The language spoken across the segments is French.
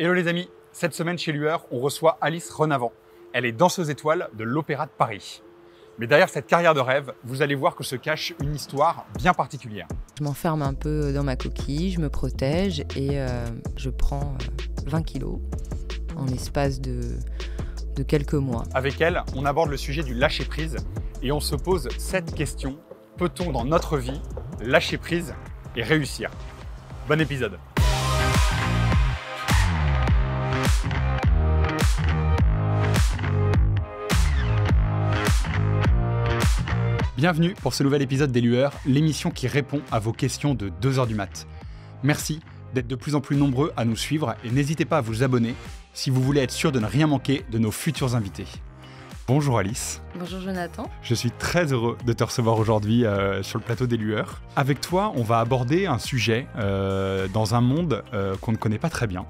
Hello les amis, cette semaine chez Lueur, on reçoit Alice Renavant. Elle est danseuse étoile de l'Opéra de Paris. Mais derrière cette carrière de rêve, vous allez voir que se cache une histoire bien particulière. Je m'enferme un peu dans ma coquille, je me protège et euh, je prends 20 euh, kilos en l'espace de quelques mois. Avec elle, on aborde le sujet du lâcher-prise et on se pose cette question. Peut-on dans notre vie lâcher prise et réussir Bon épisode Bienvenue pour ce nouvel épisode des Lueurs, l'émission qui répond à vos questions de 2h du mat. Merci d'être de plus en plus nombreux à nous suivre et n'hésitez pas à vous abonner si vous voulez être sûr de ne rien manquer de nos futurs invités. Bonjour Alice. Bonjour Jonathan. Je suis très heureux de te recevoir aujourd'hui euh, sur le plateau des Lueurs. Avec toi, on va aborder un sujet euh, dans un monde euh, qu'on ne connaît pas très bien,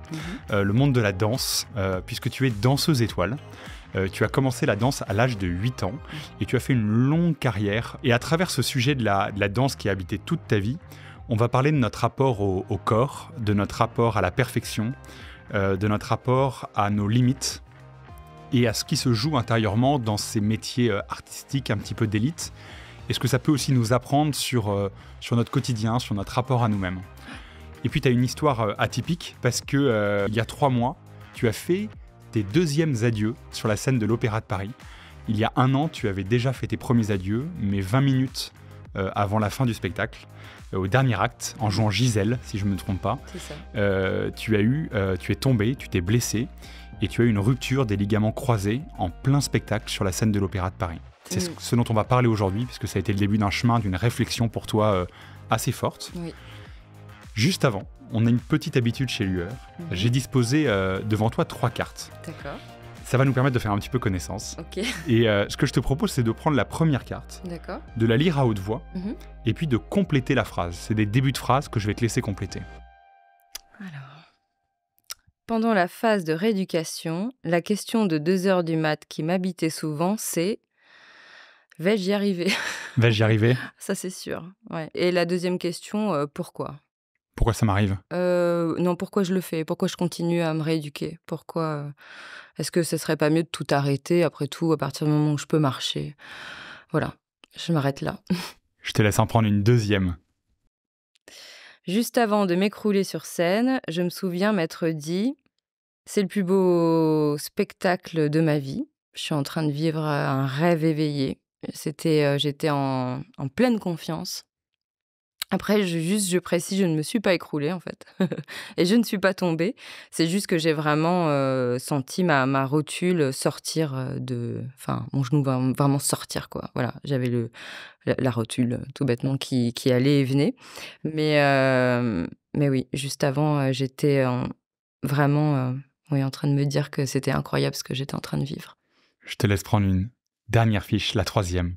mhm. le monde de la danse, puisque tu es danseuse étoile. Euh, tu as commencé la danse à l'âge de 8 ans et tu as fait une longue carrière. Et à travers ce sujet de la, danse qui a habité toute ta vie, on va parler de notre rapport au, corps, de notre rapport à la perfection, euh, de notre rapport à nos limites et à ce qui se joue intérieurement dans ces métiers euh, artistiques un petit peu d'élite. Et ce que ça peut aussi nous apprendre sur, sur notre quotidien, sur notre rapport à nous-mêmes. Et puis tu as une histoire atypique parce que il y a trois mois, tu as fait tes deuxièmes adieux sur la scène de l'Opéra de Paris. Il y a un an, tu avais déjà fait tes premiers adieux, mais 20 minutes euh, avant la fin du spectacle, euh, au dernier acte, en jouant Gisèle, si je ne me trompe pas, euh, tu as eu, tu es tombé, tu t'es blessé, et tu as eu une rupture des ligaments croisés en plein spectacle sur la scène de l'Opéra de Paris. C'est ce, mm. dont on va parler aujourd'hui, puisque ça a été le début d'un chemin, d'une réflexion pour toi assez forte. Oui. Juste avant, on a une petite habitude chez Lueur. Mhm. J'ai disposé euh, devant toi trois cartes. D'accord. Ça va nous permettre de faire un petit peu connaissance. Ok. Et euh, ce que je te propose, c'est de prendre la première carte, D'accord. de la lire à haute voix, mhm. et puis de compléter la phrase. C'est des débuts de phrase que je vais te laisser compléter. Alors, pendant la phase de rééducation, la question de deux heures du mat qui m'habitait souvent, c'est vais-je y arriver Vais-je y arriver Ça, c'est sûr. Et la deuxième question, euh, pourquoi pourquoi ça m'arrive euh, Non, pourquoi je le fais Pourquoi je continue à me rééduquer Pourquoi euh, Est-ce que ce serait pas mieux de tout arrêter après tout à partir du moment où je peux marcher Voilà, je m'arrête là. je te laisse en prendre une deuxième. Juste avant de m'écrouler sur scène, je me souviens m'être dit c'est le plus beau spectacle de ma vie. Je suis en train de vivre un rêve éveillé. C'était, euh, j'étais en pleine confiance. Après, je, juste, je précise, je ne me suis pas écroulée en fait, et je ne suis pas tombée. C'est juste que j'ai vraiment euh, senti ma, ma, rotule sortir euh, de, enfin, mon genou va vraiment sortir quoi. Voilà, j'avais le la, rotule euh, tout bêtement qui, allait et venait, mais mais oui, juste avant, j'étais vraiment en train de me dire que c'était incroyable ce que j'étais en train de vivre. Je te laisse prendre une dernière fiche, la troisième.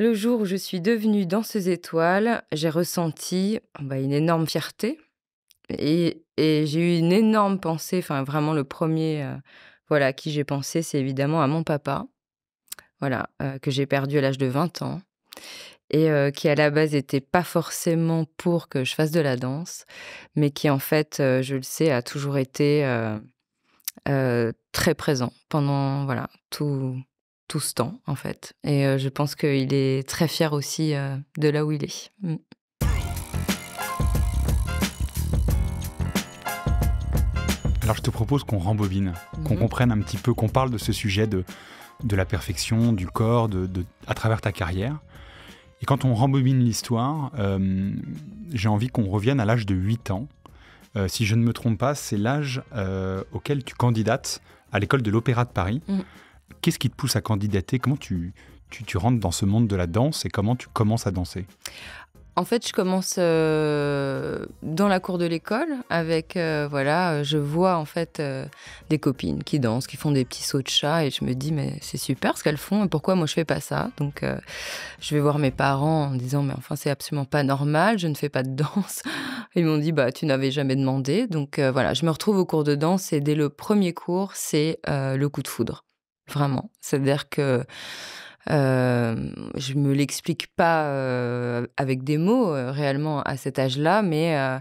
Le jour où je suis devenue danseuse étoiles, j'ai ressenti bah, une énorme fierté et, j'ai eu une énorme pensée. Enfin, vraiment, le premier euh, voilà, à qui j'ai pensé, c'est évidemment à mon papa, voilà, euh, que j'ai perdu à l'âge de 20 ans et euh, qui à la base n'était pas forcément pour que je fasse de la danse, mais qui en fait, je le sais, a toujours été très présent pendant voilà tout tout ce temps, en fait. Et euh, je pense qu'il est très fier aussi euh, de là où il est. Mm. Alors je te propose qu'on rembobine, qu'on mhm. comprenne un petit peu, qu'on parle de ce sujet de, la perfection, du corps, de, à travers ta carrière. Et quand on rembobine l'histoire, euh, j'ai envie qu'on revienne à l'âge de 8 ans. si je ne me trompe pas, c'est l'âge auquel tu candidates à l'école de l'Opéra de Paris. Mm. Qu'est-ce qui te pousse à candidater Comment tu, tu, rentres dans ce monde de la danse et comment tu commences à danser en fait, je commence euh, dans la cour de l'école avec, euh, voilà, je vois en fait euh, des copines qui dansent, qui font des petits sauts de chat et je me dis, mais c'est super ce qu'elles font et pourquoi moi je fais pas ça Donc, je vais voir mes parents en disant, mais enfin, c'est absolument pas normal, je ne fais pas de danse. Ils m'ont dit, bah, tu n'avais jamais demandé. Donc, voilà, je me retrouve au cours de danse et dès le premier cours, c'est le coup de foudre. Vraiment. C'est-à-dire que euh, je me l'explique pas euh, avec des mots euh, réellement à cet âge-là, mais euh,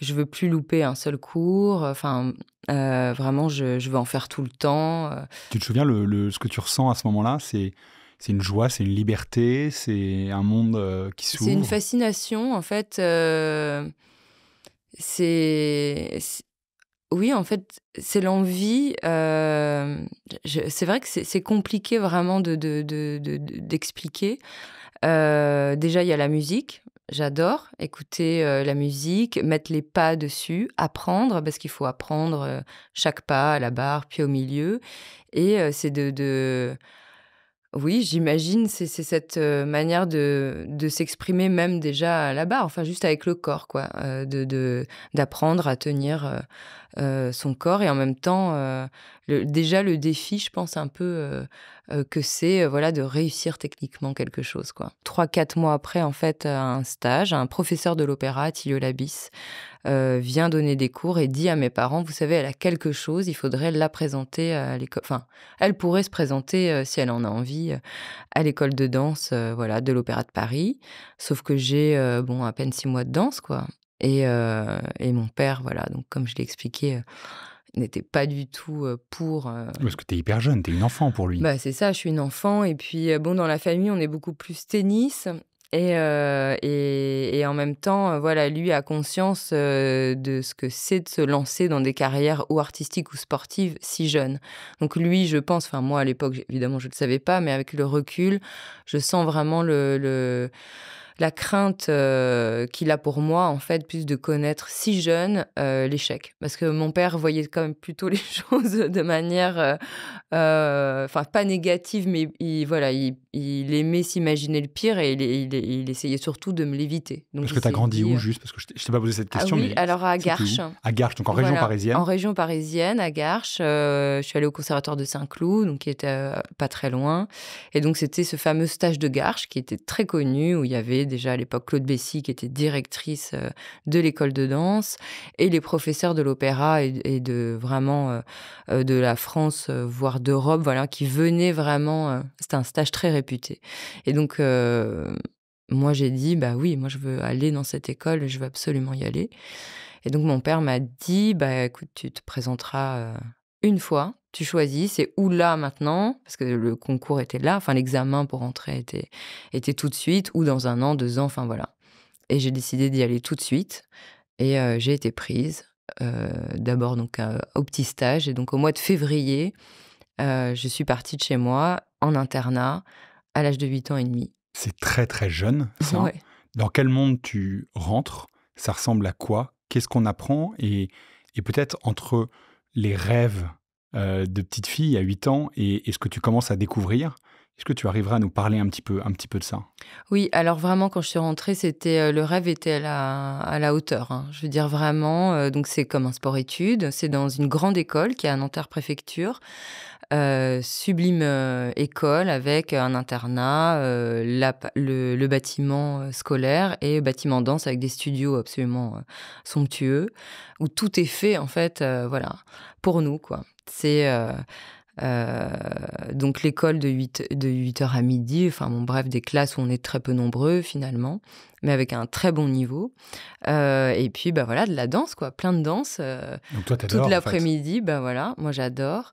je veux plus louper un seul cours. Enfin, vraiment, je, je, veux en faire tout le temps. Tu te souviens le, ce que tu ressens à ce moment-là C'est c'est une joie, c'est une liberté, c'est un monde qui s'ouvre. C'est une fascination, en fait. c'est oui, en fait, c'est l'envie. Euh, c'est vrai que c'est compliqué vraiment d'expliquer. De, de, euh, déjà, il y a la musique. J'adore écouter euh, la musique, mettre les pas dessus, apprendre, parce qu'il faut apprendre chaque pas à la barre, puis au milieu. Et c'est de oui, j'imagine, c'est cette euh, manière de, s'exprimer même déjà là-bas, enfin juste avec le corps, quoi, euh, d'apprendre à tenir euh, son corps et en même temps, déjà le défi, je pense un peu que c'est voilà de réussir techniquement quelque chose, quoi. Trois quatre mois après, en fait, un stage, un professeur de l'opéra, Tilio Labis, euh, vient donner des cours et dit à mes parents, vous savez, elle a quelque chose, il faudrait la présenter à l'école. Enfin, elle pourrait se présenter, euh, si elle en a envie, euh, à l'école de danse voilà, de l'Opéra de Paris. Sauf que j'ai bon, à peine six mois de danse, quoi. Et, mon père, voilà, donc comme je l'ai expliqué n'était pas du tout pour. Parce que tu es hyper jeune, tu es une enfant pour lui. Bah, c'est ça, je suis une enfant. Et puis, bon, dans la famille, on est beaucoup plus tennis. Et, euh, et, et, en même temps, euh, voilà, lui a conscience euh, de ce que c'est de se lancer dans des carrières ou artistiques ou sportives si jeune. Donc lui, je pense, enfin moi à l'époque, évidemment, je ne le savais pas, mais avec le recul, je sens vraiment le, la crainte qu'il a pour moi, en fait, plus de connaître si jeune l'échec. Parce que mon père voyait quand même plutôt les choses de manière, enfin, pas négative, mais voilà, il, il aimait s'imaginer le pire et il, essayait surtout de me l'éviter. Parce que tu as grandi où euh, juste Parce que je ne t'ai pas posé cette ah question. mais alors à Garches. À Garches, donc en région parisienne. En région parisienne, à Garches. Euh, je suis allée au conservatoire de Saint-Cloud, donc qui était euh, pas très loin. Et donc c'était ce fameux stage de Garches qui était très connu, où il y avait déjà à l'époque Claude Bessy qui était directrice de l'école de danse et les professeurs de l'opéra et, de vraiment de la France, voire d'Europe, voilà, qui venaient vraiment. c'était un stage très réputé et donc, euh, moi, j'ai dit, bah oui, moi, je veux aller dans cette école, je veux absolument y aller. Et donc, mon père m'a dit, bah écoute, tu te présenteras euh, une fois, tu choisis, c'est ou là maintenant, parce que le concours était là, enfin, l'examen pour entrer était, était tout de suite, ou dans un an, deux ans, enfin, voilà. Et j'ai décidé d'y aller tout de suite. Et euh, j'ai été prise. d'abord donc au petit stage et donc au mois de février je suis partie de chez moi en internat à l'âge de 8 ans et demi. C'est très très jeune, ça. Dans quel monde tu rentres Ça ressemble à quoi Qu'est-ce qu'on apprend Et, peut-être entre les rêves euh, de petite fille à 8 ans et, ce que tu commences à découvrir, est-ce que tu arriveras à nous parler un petit peu, un petit peu de ça Oui, alors vraiment, quand je suis rentrée, c'était euh, le rêve était à la, à la hauteur. Hein. Je veux dire vraiment, euh, donc c'est comme un sport étude C'est dans une grande école qui est à Nanterre-Préfecture, euh, sublime euh, école avec un internat, euh, le, bâtiment scolaire et bâtiment danse avec des studios absolument somptueux où tout est fait en fait, voilà, pour nous quoi. C'est donc l'école de 8, de 8h à midi, enfin bon bref, des classes où on est très peu nombreux finalement, mais avec un très bon niveau. et puis bah voilà, de la danse quoi, plein de danse. tout toute l'après-midi, bah, voilà, moi j'adore.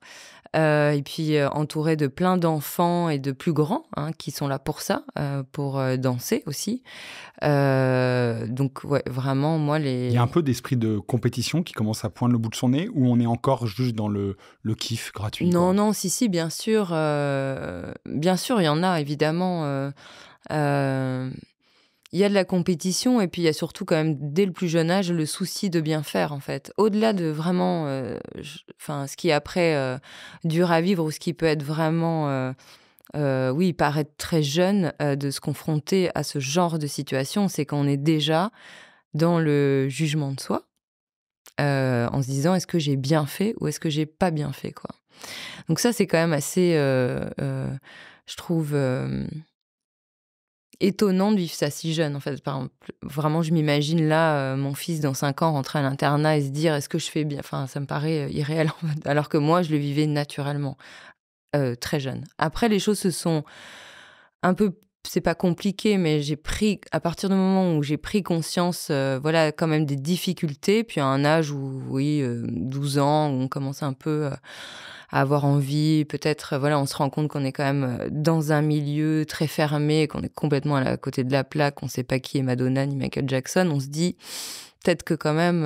Euh, et puis euh, entouré de plein d'enfants et de plus grands hein, qui sont là pour ça, euh, pour danser aussi. donc ouais, vraiment, moi les. Il y a un peu d'esprit de compétition qui commence à poindre le bout de son nez, ou on est encore juste dans le, le kiff gratuit. Non, non, si, si, bien sûr, bien sûr, il y en a évidemment. Euh, il y a de la compétition et puis il y a surtout quand même dès le plus jeune âge le souci de bien faire en fait. Au-delà de vraiment, euh, enfin ce qui après dure euh, dur à vivre ou ce qui peut être vraiment, euh, oui, paraître très jeune de se confronter à ce genre de situation, c'est qu'on est déjà dans le jugement de soi. en se disant est-ce que j'ai bien fait ou est-ce que j'ai pas bien fait quoi donc ça c'est quand même assez je trouve étonnant de vivre ça si jeune. En fait, par vraiment, je m'imagine là euh, mon fils dans 5 ans rentrer à l'internat et se dire est-ce que je fais bien Enfin, ça me paraît euh, irréel. alors que moi, je le vivais naturellement euh, très jeune. Après, les choses se sont un peu c'est pas compliqué, mais j'ai pris, à partir du moment où j'ai pris conscience, euh, voilà, quand même des difficultés, puis à un âge où, oui, 12 euh, ans, on commence un peu euh, à avoir envie, peut-être, voilà, on se rend compte qu'on est quand même dans un milieu très fermé, qu'on est complètement à la côté de la plaque, on sait pas qui est Madonna ni Michael Jackson, on se dit, peut-être que quand même,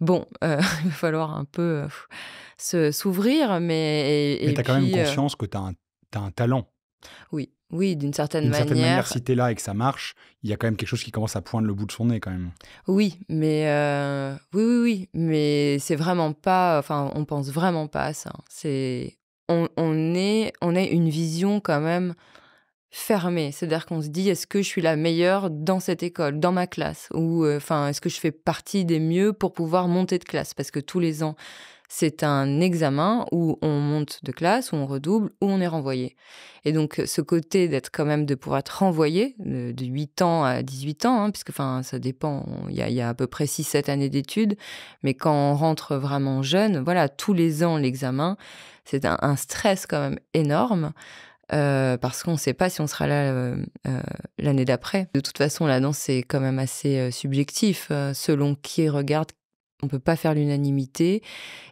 bon, il va falloir un peu se s'ouvrir, mais. Et, mais t'as quand même conscience que t'as un, as un talent. Oui, oui, d'une certaine manière. D'une certaine manière, si t'es là et que ça marche, il y a quand même quelque chose qui commence à poindre le bout de son nez quand même. Oui, mais euh, oui, oui, oui, mais c'est vraiment pas. Enfin, on pense vraiment pas à ça. C'est on, est on a une vision quand même fermée. C'est-à-dire qu'on se dit est-ce que je suis la meilleure dans cette école, dans ma classe, ou euh, enfin est-ce que je fais partie des mieux pour pouvoir monter de classe Parce que tous les ans, c'est un examen où on monte de classe, où on redouble, où on est renvoyé. Et donc euh, ce côté d'être quand même, de pouvoir être renvoyé de, 8 ans à 18 ans, hein, puisque enfin ça dépend, il y, a, à peu près 6-7 années d'études, mais quand on rentre vraiment jeune, voilà, tous les ans l'examen, c'est un, stress quand même énorme. Euh, parce qu'on ne sait pas si on sera là euh, l'année d'après. De toute façon, la danse, c'est quand même assez subjectif selon qui regarde, on peut pas faire l'unanimité.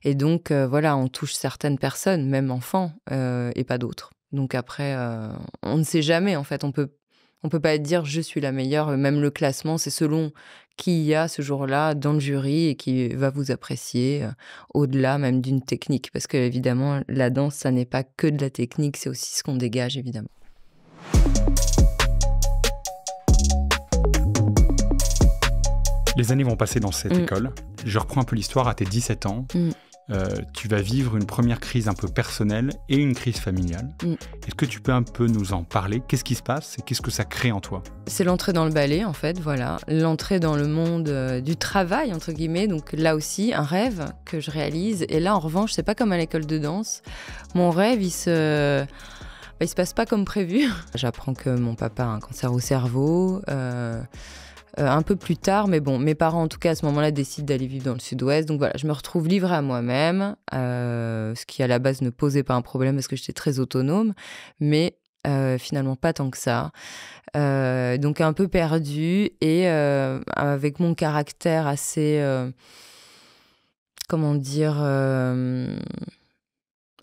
Et donc, euh, voilà, on touche certaines personnes, même enfants, euh, et pas d'autres. Donc après, euh, on ne sait jamais, en fait. On peut, on peut pas dire je suis la meilleure. Même le classement, c'est selon qui y a ce jour-là dans le jury et qui va vous apprécier au-delà même d'une technique. Parce que, évidemment, la danse, ça n'est pas que de la technique, c'est aussi ce qu'on dégage, évidemment. Les années vont passer dans cette mm. école. Je reprends un peu l'histoire à tes 17 ans. Mm. Euh, tu vas vivre une première crise un peu personnelle et une crise familiale. Mm. Est-ce que tu peux un peu nous en parler Qu'est-ce qui se passe et qu'est-ce que ça crée en toi C'est l'entrée dans le ballet, en fait, voilà. L'entrée dans le monde euh, du travail, entre guillemets. Donc là aussi, un rêve que je réalise. Et là, en revanche, c'est pas comme à l'école de danse. Mon rêve, il se bah, il se passe pas comme prévu. J'apprends que mon papa a un cancer au cerveau. Euh, euh, un peu plus tard, mais bon, mes parents en tout cas à ce moment-là décident d'aller vivre dans le sud-ouest. Donc voilà, je me retrouve livrée à moi-même, euh, ce qui à la base ne posait pas un problème parce que j'étais très autonome, mais euh, finalement pas tant que ça. donc un peu perdue et avec mon caractère assez, comment dire,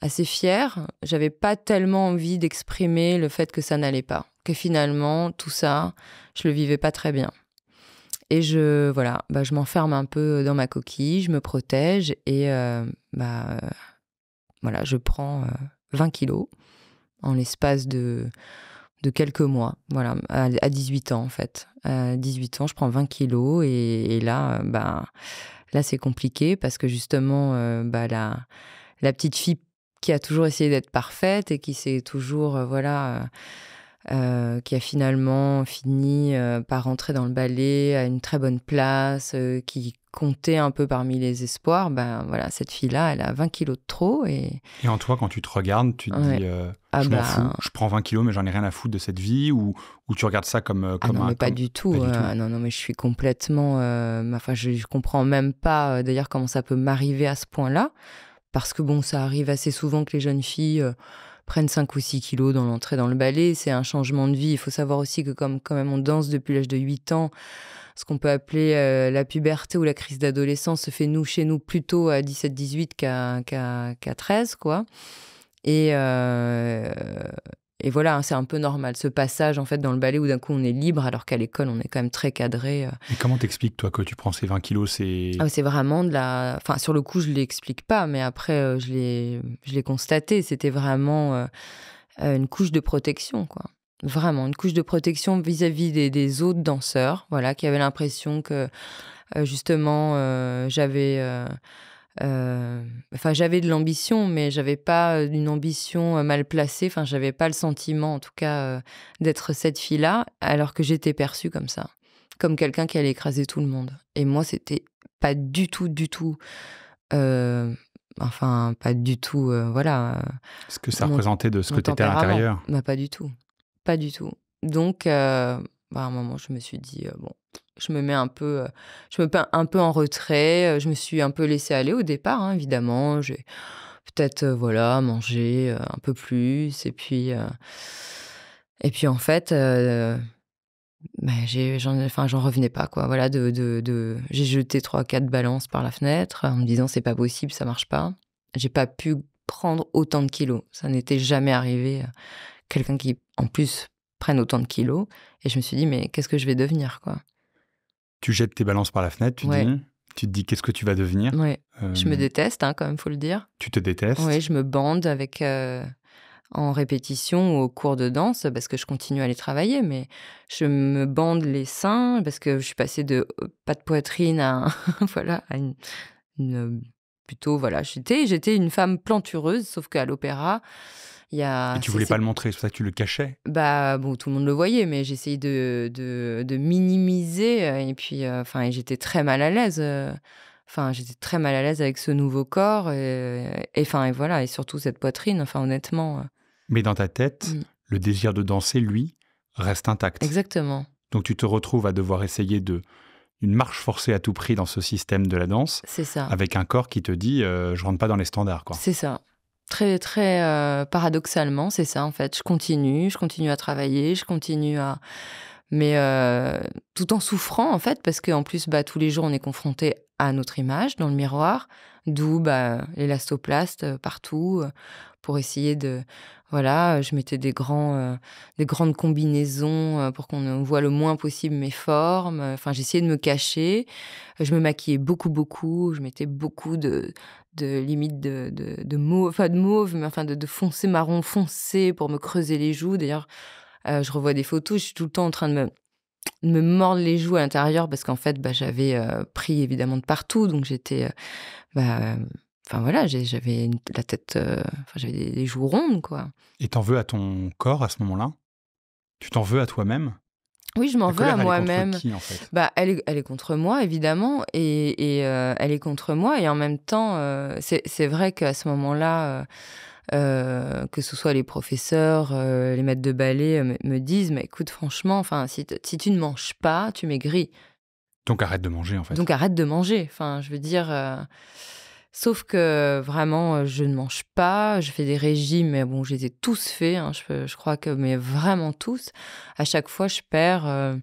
assez fier, j'avais pas tellement envie d'exprimer le fait que ça n'allait pas, que finalement tout ça, je le vivais pas très bien. Et je, voilà, bah, je m'enferme un peu dans ma coquille, je me protège et euh, bah, voilà, je prends 20 euh, kilos en l'espace de, de quelques mois, voilà, à, 18 ans en fait. À 18 ans, je prends 20 kilos et, et là, bah, là c'est compliqué parce que justement, euh, bah, la, la petite fille qui a toujours essayé d'être parfaite et qui s'est toujours, voilà euh, qui a finalement fini euh, par rentrer dans le ballet à une très bonne place, euh, qui comptait un peu parmi les espoirs, ben voilà, cette fille-là, elle a 20 kilos de trop. Et, et en toi, quand tu te regardes, tu te dis, ah je m'en bah. fous, je prends 20 kilos, mais j'en ai rien à foutre de cette vie, ou, ou tu regardes ça comme... Ah comme non, mais pas, Du tout, non, non, mais je suis complètement... enfin, je, je, comprends même pas, d'ailleurs, comment ça peut m'arriver à ce point-là, parce que bon, ça arrive assez souvent que les jeunes filles prennent 5 ou 6 kilos dans l'entrée dans le ballet. C'est un changement de vie. Il faut savoir aussi que comme quand même on danse depuis l'âge de 8 ans, ce qu'on peut appeler euh, la puberté ou la crise d'adolescence se fait nous chez nous plutôt à 17-18 qu'à 13, quoi. Et, euh, et voilà, hein, c'est un peu normal ce passage en fait dans le ballet où d'un coup on est libre alors qu'à l'école on est quand même très cadré. Euh. Et comment t'expliques toi que tu prends ces 20 kilos C'est ah, c'est vraiment de la. Enfin sur le coup je l'explique pas, mais après euh, je l'ai constaté. C'était vraiment euh, une couche de protection quoi. Vraiment une couche de protection vis-à-vis des, des, autres danseurs, voilà, qui avaient l'impression que justement j'avais euh, enfin, j'avais de l'ambition, mais j'avais pas euh, une ambition euh, mal placée. Enfin, j'avais pas le sentiment, en tout cas, d'être cette fille-là, alors que j'étais perçue comme ça, comme quelqu'un qui allait écraser tout le monde. Et moi, c'était pas du tout, du tout. enfin, pas du tout. voilà. Ce que ça représentait de ce que tu étais à l'intérieur. Bah, pas du tout, pas du tout. Donc, bah, à un moment, je me suis dit bon, je me mets un peu, euh, je me un peu en retrait. Euh, je me suis un peu laissée aller au départ, hein, évidemment. J'ai peut-être euh, voilà mangé un peu plus et puis et puis en fait. Bah, j'en enfin j'en revenais pas quoi voilà de, de, de j'ai jeté trois quatre balances par la fenêtre en me disant c'est pas possible ça marche pas j'ai pas pu prendre autant de kilos ça n'était jamais arrivé quelqu'un qui en plus prenne autant de kilos et je me suis dit mais qu'est-ce que je vais devenir quoi tu jettes tes balances par la fenêtre, tu dis tu te dis qu'est-ce que tu vas devenir. Je me euh, déteste, hein, quand même, faut le dire. Tu te détestes. Oui, je me bande avec euh, en répétition ou au cours de danse parce que je continue à aller travailler, mais je me bande les seins parce que je suis passée de euh, pas de poitrine à voilà une, plutôt voilà j'étais j'étais une femme plantureuse sauf qu'à l'opéra et tu voulais pas le montrer, c'est pour ça que tu le cachais Bah bon, tout le monde le voyait, mais j'essayais de, de, de, minimiser. Euh, et puis, euh, enfin, j'étais très mal à l'aise. Euh, enfin, j'étais très mal à l'aise avec ce nouveau corps. Et enfin, et, voilà, et surtout cette poitrine. Enfin, honnêtement. Mais dans ta tête, mm. le désir de danser, lui, reste intact. Exactement. Donc tu te retrouves à devoir essayer de une marche forcée à tout prix dans ce système de la danse. C'est ça. Avec un corps qui te dit, je rentre pas dans les standards, quoi. C'est ça très très euh, paradoxalement, c'est ça en fait. Je continue, je continue à travailler, je continue à mais euh, tout en souffrant en fait parce que en plus bah tous les jours on est confronté à notre image dans le miroir, d'où bah l'élastoplaste euh, partout pour essayer de voilà, je mettais des grands des grandes combinaisons pour qu'on voit le moins possible mes formes, enfin j'essayais de me cacher, je me maquillais beaucoup beaucoup, je mettais beaucoup de de limite de, de, de mauve, de mauve, mais enfin de, foncé marron foncé pour me creuser les joues. D'ailleurs, euh, je revois des photos, je suis tout le temps en train de me, me mordre les joues à l'intérieur parce qu'en fait, bah, j'avais euh, pris évidemment de partout, donc j'étais. Euh, bah, enfin voilà, j'avais la tête, j'avais des, des, joues rondes quoi. Et t'en veux à ton corps à ce moment-là Tu t'en veux à toi-même oui, je m'en veux à moi-même. bah, elle est, elle, est, contre moi, évidemment, et, et euh, elle est contre moi. Et en même temps, euh, c'est vrai qu'à ce moment-là, euh, que ce soit les professeurs, les maîtres de ballet, me disent, mais écoute, franchement, enfin, si, si tu ne manges pas, tu maigris. Donc arrête de manger, en fait. Donc arrête de manger. Enfin, je veux dire. Sauf que euh, vraiment, euh, je ne mange pas, je fais des régimes, mais bon, je les ai tous faits, hein, je, crois que, mais vraiment tous. À chaque fois, je perds, je euh,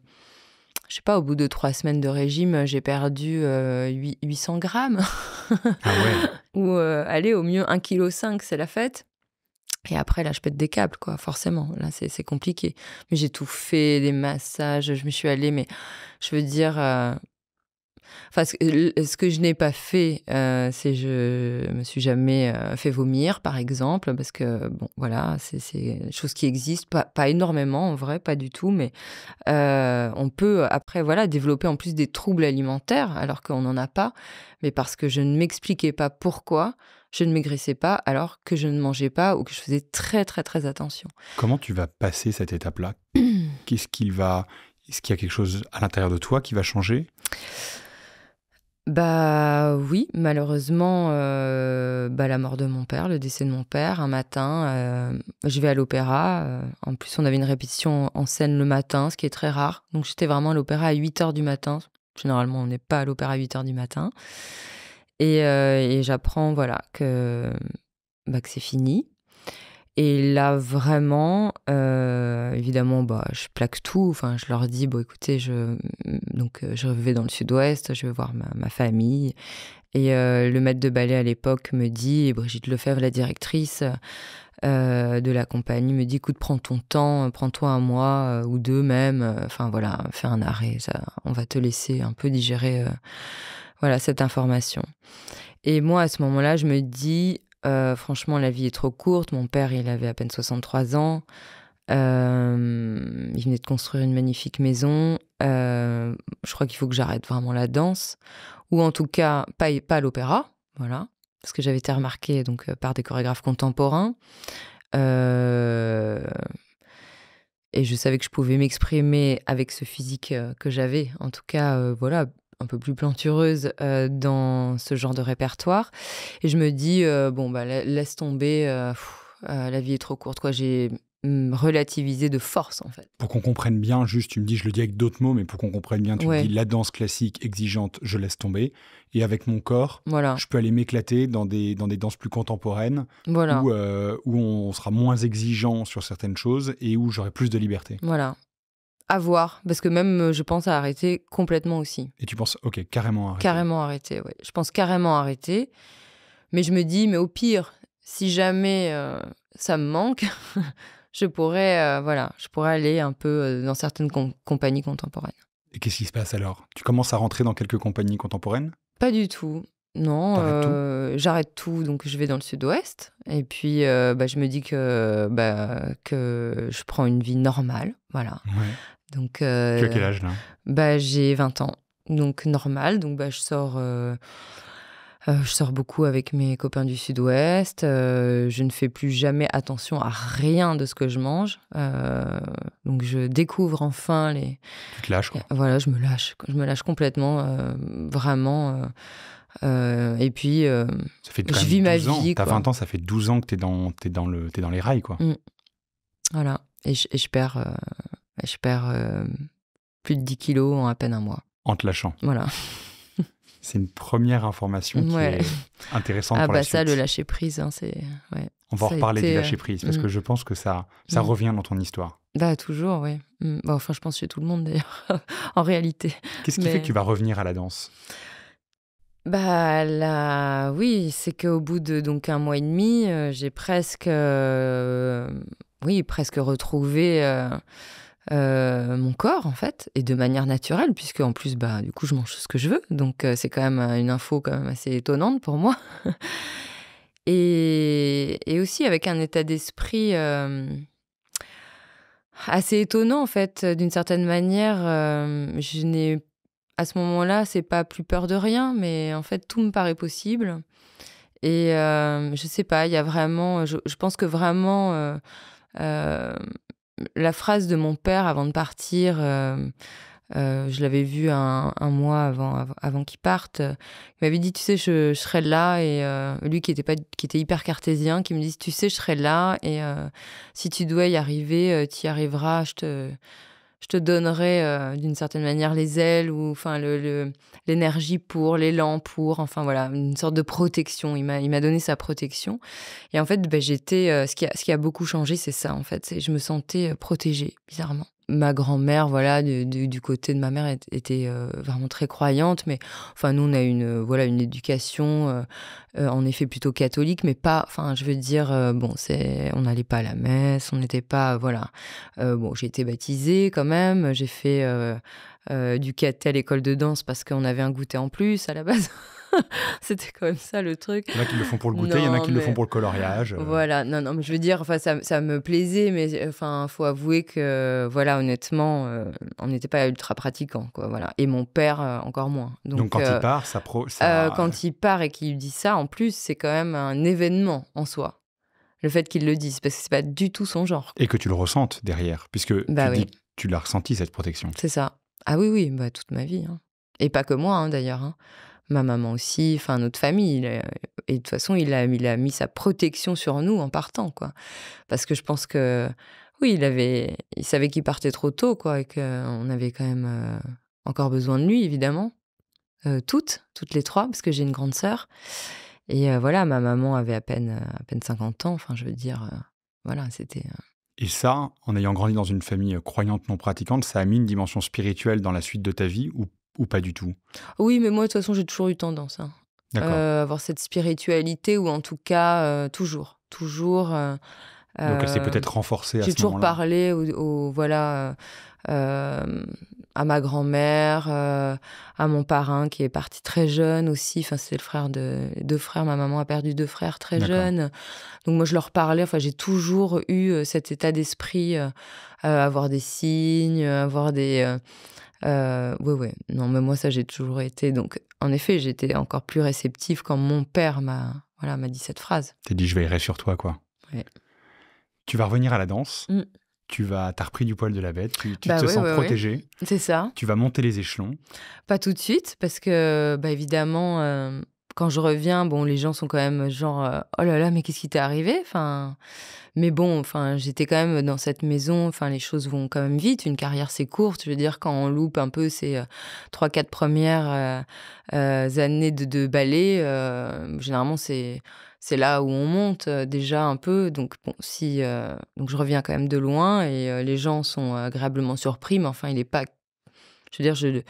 je sais pas, au bout de trois semaines de régime, j'ai perdu 800 grammes. Ah Ou aller allez, au mieux 1,5 kg, c'est la fête. Et après, là, je pète des câbles, quoi, forcément. Là, c'est compliqué. Mais j'ai tout fait, des massages, je me suis allée, mais je veux dire, Enfin, euh, ce que je n'ai pas fait, euh, c'est je me suis jamais euh, fait vomir, par exemple, parce que bon, voilà, c'est une chose qui existe, pas, pas, énormément en vrai, pas du tout, mais euh, on peut après voilà développer en plus des troubles alimentaires alors qu'on n'en a pas, mais parce que je ne m'expliquais pas pourquoi je ne maigrissais pas alors que je ne mangeais pas ou que je faisais très très très attention. Comment tu vas passer cette étape-là Qu'est-ce qu'il va est-ce qu'il y a quelque chose à l'intérieur de toi qui va changer bah oui, malheureusement, euh, bah, la mort de mon père, le décès de mon père, un matin, euh, je vais à l'opéra. Euh, en plus, on avait une répétition en scène le matin, ce qui est très rare. Donc j'étais vraiment à l'opéra à 8h du matin. Généralement, on n'est pas à l'opéra à 8h du matin. Et, j'apprends voilà, que, bah, que c'est fini, et là, vraiment, euh, évidemment, bah, je plaque tout. Enfin, je leur dis, bon, écoutez, je, mm, donc, euh, je vais dans le sud-ouest, je vais voir ma, famille. Et euh, le maître de ballet à l'époque me dit, et Brigitte Lefebvre, la directrice de la compagnie, me dit, écoute, prends ton temps, prends-toi un mois ou deux même. Enfin, voilà, fais un arrêt. Ça, on va te laisser un peu digérer voilà, cette information. Et moi, à ce moment-là, je me dis, euh, franchement, la vie est trop courte. Mon père, il avait à peine 63 ans. Euh, il venait de construire une magnifique maison. Euh, je crois qu'il faut que j'arrête vraiment la danse. Ou en tout cas, pas, pas l'opéra. Voilà. Parce que j'avais été remarquée donc, par des chorégraphes contemporains. et je savais que je pouvais m'exprimer avec ce physique que j'avais. En tout cas, voilà, un peu plus plantureuse euh, dans ce genre de répertoire. Et je me dis, euh, bon, bah, laisse tomber, euh, la vie est trop courte, quoi. J'ai mm, relativisé de force, en fait. Pour qu'on comprenne bien, juste, tu me dis, je le dis avec d'autres mots, mais pour qu'on comprenne bien, tu me dis, la danse classique exigeante, je laisse tomber. Et avec mon corps, je peux aller m'éclater dans des, dans des danses plus contemporaines, où, où on sera moins exigeant sur certaines choses et où j'aurai plus de liberté. Voilà à voir, parce que même euh, je pense à arrêter complètement aussi. Et tu penses, ok, carrément arrêter Carrément arrêter, oui. Je pense carrément arrêter. Mais je me dis, mais au pire, si jamais euh, ça me manque, je pourrais, euh, voilà, je pourrais aller un peu dans certaines compagnies contemporaines. Et qu'est-ce qui se passe alors Tu commences à rentrer dans quelques compagnies contemporaines Pas du tout. Non, j'arrête tout, donc je vais dans le sud-ouest. Et puis, bah, je me dis que, bah, que je prends une vie normale, voilà. Ouais. Donc, euh, tu as quel âge là bah, J'ai 20 ans, donc normal. Donc bah, je, sors, euh, euh, je sors beaucoup avec mes copains du sud-ouest. je ne fais plus jamais attention à rien de ce que je mange. donc je découvre enfin les... Tu te lâches quoi. Voilà, je me lâche. Je me lâche complètement, vraiment. et puis, ça fait je vis ma ans. vie. T'as 20 ans, ça fait 12 ans que t'es dans, es dans, le, dans les rails, quoi. Mm. Voilà. Et je, perds, je perds euh, plus de 10 kilos en à peine un mois. En te lâchant. Voilà. c'est une première information qui est intéressante. Ah bah ça, le lâcher prise, hein, c'est. On va reparler du lâcher prise parce euh, que je pense que ça, ça mm. revient dans ton histoire. Bah toujours, oui. Mm. Bah, enfin, je pense chez tout le monde d'ailleurs, en réalité. Qu'est-ce qui fait que tu vas revenir à la danse bah là, oui, c'est qu'au bout de donc un mois et demi, euh, j'ai presque, oui, presque retrouvé. Euh, mon corps en fait et de manière naturelle puisque en plus bah du coup je mange ce que je veux donc euh, c'est quand même euh, une info quand même assez étonnante pour moi et, aussi avec un état d'esprit assez étonnant en fait d'une certaine manière je n'ai à ce moment-là c'est pas plus peur de rien mais en fait tout me paraît possible et je sais pas il y a vraiment je, je pense que vraiment la phrase de mon père avant de partir, euh, euh, je l'avais vu un, mois avant, avant, qu'il parte, il m'avait dit, tu sais, je, serai là, et euh, lui qui était, pas, qui était hyper cartésien, qui me dit, tu sais, je serai là, et si tu dois y arriver, tu y arriveras, je je te donnerai euh, d'une certaine manière les ailes ou enfin l'énergie le, l'énergie pour, l'élan pour, enfin voilà, une sorte de protection. Il m'a donné sa protection. Et en fait, ben, j'étais, euh, ce, qui a, ce qui a beaucoup changé, c'est ça en fait. Je me sentais euh, protégée, bizarrement ma grand-mère, voilà, du côté de ma mère, était euh, vraiment très croyante. Mais enfin, nous, on a une, euh, voilà, une éducation, euh, en effet, plutôt catholique, mais pas, enfin, je veux dire, bon, c'est, on n'allait pas à la messe, on n'était pas, voilà. bon, j'ai été baptisée quand même, j'ai fait du cathé à l'école de danse parce qu'on avait un goûter en plus à la base. C'était quand même ça le truc. Il y en a qui le font pour le goûter, il y en a qui le font pour le coloriage. Euh. Voilà, non, non, mais je veux dire, enfin, ça, ça me plaisait, mais enfin, faut avouer que, voilà, honnêtement, euh, on n'était pas ultra pratiquants. quoi, voilà. Et mon père, euh, encore moins. Donc, quand il part, ça, pro... quand il part et qu'il dit ça, en plus, c'est quand même un événement en soi le fait qu'il le dise, parce que c'est pas du tout son genre. Et que tu le ressentes derrière, puisque bah tu, l'as ressenti cette protection. C'est ça. Ah oui, oui, bah, toute ma vie. Hein. Et pas que moi, hein, d'ailleurs. Hein ma maman aussi, enfin notre famille. et de toute façon, il a, il a mis sa protection sur nous en partant, quoi. Parce que je pense que, oui, il, avait, il savait qu'il partait trop tôt, quoi, et qu'on avait quand même euh, encore besoin de lui, évidemment. Euh, toutes, toutes les trois, parce que j'ai une grande sœur. Et euh, voilà, ma maman avait à peine, à peine 50 ans, enfin, je veux dire, voilà, c'était. Et ça, en ayant grandi dans une famille croyante non pratiquante, ça a mis une dimension spirituelle dans la suite de ta vie ou ou pas du tout Oui, mais moi, de toute façon, j'ai toujours eu tendance hein, euh, à avoir cette spiritualité, ou en tout cas, euh, toujours. Toujours. Euh, Donc, elle euh, peut-être renforcé. J'ai toujours parlé au, voilà, à ma grand-mère, à mon parrain qui est parti très jeune aussi. Enfin, c'est le frère de deux frères. Ma maman a perdu deux frères très jeunes. Donc, moi, je leur parlais. Enfin, j'ai toujours eu cet état d'esprit, avoir des signes, avoir des oui, euh, oui. Non, mais moi, ça, j'ai toujours été. Donc, en effet, j'étais encore plus réceptif quand mon père m'a voilà, m'a dit cette phrase. T'as dit, je veillerai sur toi, quoi. Tu vas revenir à la danse. Mm. Tu vas, t'as repris du poil de la bête, tu, bah te sens protégé C'est ça. Tu vas monter les échelons. Pas tout de suite, parce que, bah, évidemment, euh, quand je reviens, bon, les gens sont quand même genre, euh, oh là là, mais qu'est-ce qui t'est arrivé Enfin, mais bon, enfin, j'étais quand même dans cette maison. Enfin, les choses vont quand même vite. Une carrière, c'est courte. Je veux dire, quand on loupe un peu ces euh, trois, quatre premières euh, années de, ballet, généralement, c'est c'est là où on monte déjà un peu. Donc, bon, si donc je reviens quand même de loin et les gens sont agréablement surpris. Mais enfin, il n'est pas je veux dire, je,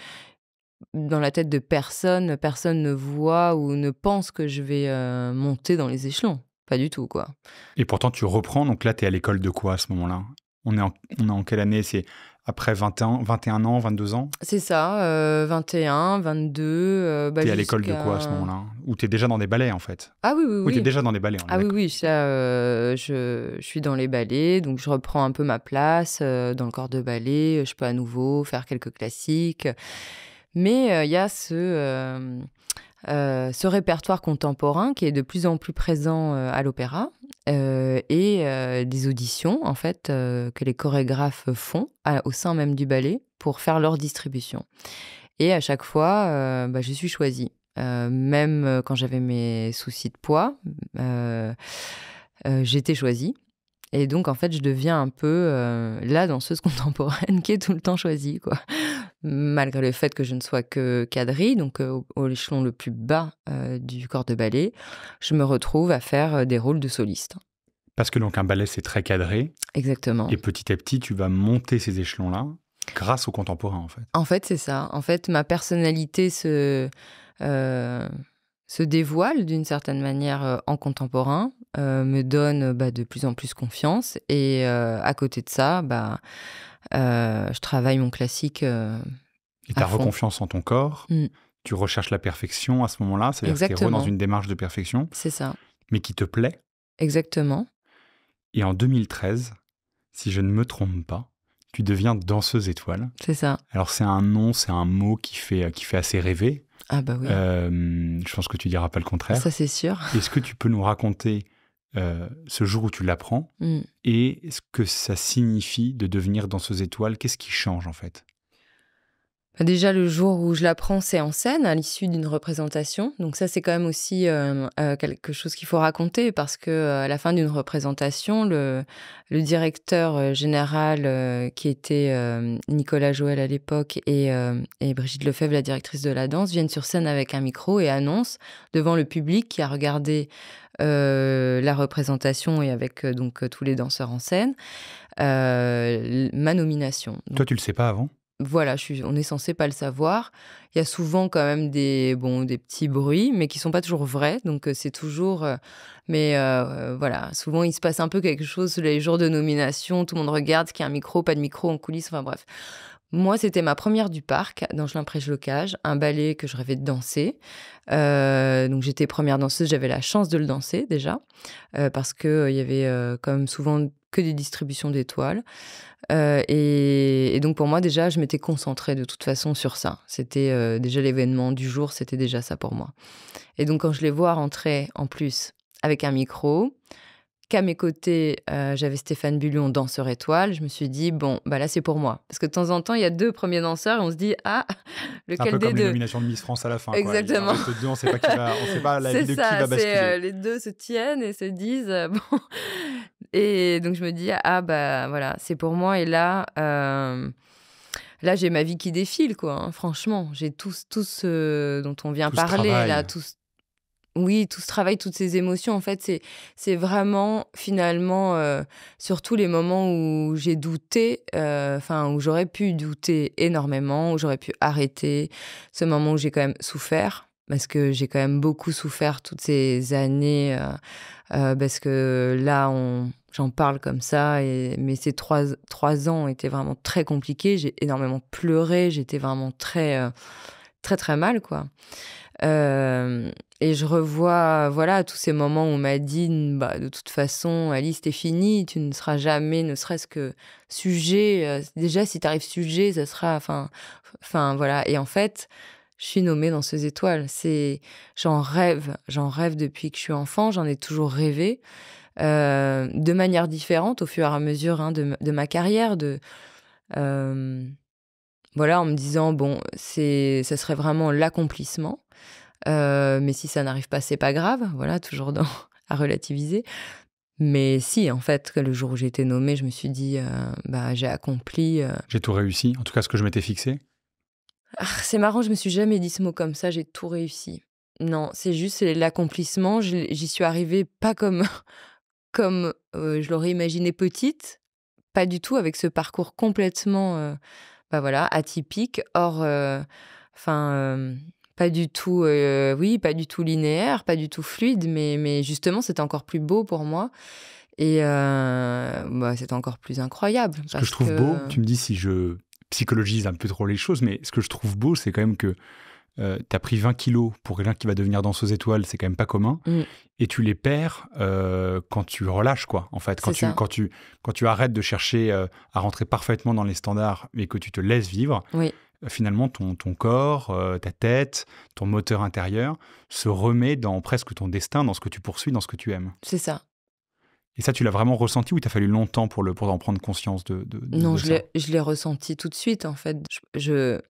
dans la tête de personne, personne ne voit ou ne pense que je vais euh, monter dans les échelons. Pas du tout, quoi. Et pourtant, tu reprends, donc là, tu es à l'école de quoi à ce moment-là on est, en, on est en quelle année C'est après 21, 21 ans, 22 ans C'est ça, 21, euh, 22. Euh, bah, t'es à l'école de quoi à ce moment-là Ou es déjà dans des ballets en fait Ah oui, oui, oui. Ou es déjà dans des ballets. Ah oui, oui, ça, euh, je, je, suis dans les ballets, donc je reprends un peu ma place dans le corps de ballet. Je peux à nouveau faire quelques classiques. Mais euh, il y a euh, euh, ce, répertoire contemporain qui est de plus en plus présent à l'opéra et des auditions en fait que les chorégraphes font au sein même du ballet pour faire leur distribution. Et à chaque fois, bah, je suis choisie. même quand j'avais mes soucis de poids, j'étais choisie. Et donc, en fait, je deviens un peu la danseuse contemporaine qui est tout le temps choisie, quoi malgré le fait que je ne sois que quadrille, donc euh, au, échelon le plus bas euh, du corps de ballet, je me retrouve à faire euh, des rôles de soliste. Parce que donc un ballet, c'est très cadré. Exactement. Et petit à petit, tu vas monter ces échelons-là grâce au contemporain, en fait. En fait, c'est ça. En fait, ma personnalité se, se dévoile d'une certaine manière en contemporain, me donne bah, de plus en plus confiance. Et à côté de ça, bah, euh, je travaille mon classique. Euh, et ta as reconfiance en ton corps. Mm. Tu recherches la perfection à ce moment-là. C'est-à-dire que tu es dans une démarche de perfection. C'est ça. Mais qui te plaît. Exactement. Et en 2013, si je ne me trompe pas, tu deviens danseuse étoile. C'est ça. Alors c'est un nom, c'est un mot qui fait, euh, qui fait assez rêver. Ah bah oui. je pense que tu diras pas le contraire. Ça c'est sûr. Est-ce que tu peux nous raconter euh, ce jour où tu l'apprends mm. et ce que ça signifie de devenir dans ces étoiles Qu'est-ce qui change en fait Déjà, le jour où je l'apprends, c'est en scène, à l'issue d'une représentation. Donc ça, c'est quand même aussi euh, euh, quelque chose qu'il faut raconter, parce que euh, à la fin d'une représentation, le, le, directeur général, qui était Nicolas Joël à l'époque, et, Brigitte Lefebvre, la directrice de la danse, viennent sur scène avec un micro et annoncent devant le public qui a regardé la représentation et avec donc tous les danseurs en scène, ma nomination. Toi, tu le sais pas avant voilà, je suis, on est censé pas le savoir. Il y a souvent quand même des, bon, des petits bruits, mais qui sont pas toujours vrais. Donc euh, c'est toujours, euh, mais euh, voilà, souvent il se passe un peu quelque chose les jours de nomination. Tout le monde regarde, qu'il y a un micro, pas de micro en coulisses. Enfin bref. Moi, c'était ma première du parc, dans Je locage un ballet que je rêvais de danser. donc, j'étais première danseuse, j'avais la chance de le danser déjà, parce qu'il il y avait comme souvent que des distributions d'étoiles. Euh, et, donc pour moi déjà, je m'étais concentrée de toute façon sur ça. C'était euh, déjà l'événement du jour, c'était déjà ça pour moi. Et donc quand je les vois rentrer en plus avec un micro, qu'à mes côtés, euh, j'avais Stéphane Bullion, danseur étoile, je me suis dit, bon, bah là, c'est pour moi. Parce que de temps en temps, il y a deux premiers danseurs et on se dit, ah, lequel un peu des comme deux de Miss France à la fin. Exactement. Deux, on ne sait pas, qui va, on la de qui va basculer. Euh, les deux se tiennent et se disent, euh, bon. Et donc, je me dis, ah, bah voilà, c'est pour moi. Et là, là, j'ai ma vie qui défile, quoi. Hein, franchement, j'ai tous tous ce dont on vient parler, là, tous oui, tout ce travail, toutes ces émotions, en fait, c'est, vraiment finalement, euh, surtout les moments où j'ai douté, euh, enfin, où j'aurais pu douter énormément, où j'aurais pu arrêter, ce moment où j'ai quand même souffert, parce que j'ai quand même beaucoup souffert toutes ces années, euh, parce que là, j'en parle comme ça, mais ces trois, trois ans étaient vraiment très compliqués, j'ai énormément pleuré, j'étais vraiment très, très, très mal, quoi. Euh, et je revois, voilà, tous ces moments où on m'a dit, bah, de toute façon, Alice, t'es finie, tu ne seras jamais, ne serait-ce que sujet. Euh, déjà, si t'arrives sujet, ça sera, enfin, enfin, voilà. Et en fait, je suis nommée dans ces étoiles. C'est, j'en rêve, j'en rêve depuis que je suis enfant, j'en ai toujours rêvé, euh, de manière différente au fur et à mesure hein, de, de, ma carrière, de, voilà, en me disant, bon, c'est, ça serait vraiment l'accomplissement. Euh, mais si ça n'arrive pas, c'est pas grave. Voilà, toujours dans, à relativiser. Mais si, en fait, le jour où j'ai été nommée, je me suis dit, euh, bah, j'ai accompli. Euh, j'ai tout réussi, en tout cas ce que je m'étais fixé. Ah, c'est marrant, je me suis jamais dit ce mot comme ça, j'ai tout réussi. Non, c'est juste l'accomplissement. J'y suis arrivée pas comme, comme je l'aurais imaginé petite, pas du tout, avec ce parcours complètement bah voilà, atypique, hors. Enfin, pas du tout, euh, oui, pas du tout linéaire, pas du tout fluide, mais, mais justement, c'est encore plus beau pour moi. Et euh, bah, c'est encore plus incroyable. Ce que je trouve beau, tu me dis si je psychologise un peu trop les choses, mais ce que je trouve beau, c'est quand même que euh, tu as pris 20 kilos pour quelqu'un qui va devenir danseuse étoiles. c'est quand même pas commun. Mm. Et tu les perds quand tu relâches, quoi, en fait. Quand tu, quand, tu, quand tu arrêtes de chercher à rentrer parfaitement dans les standards, mais que tu te laisses vivre, oui. Euh, finalement ton, corps, euh, ta tête, ton moteur intérieur se remet dans presque ton destin, dans ce que tu poursuis, dans ce que tu aimes. C'est ça. Et ça, tu l'as vraiment ressenti ou t'a fallu longtemps pour, le, en prendre conscience de, de, Non, je l'ai ressenti tout de suite, en fait. Je, je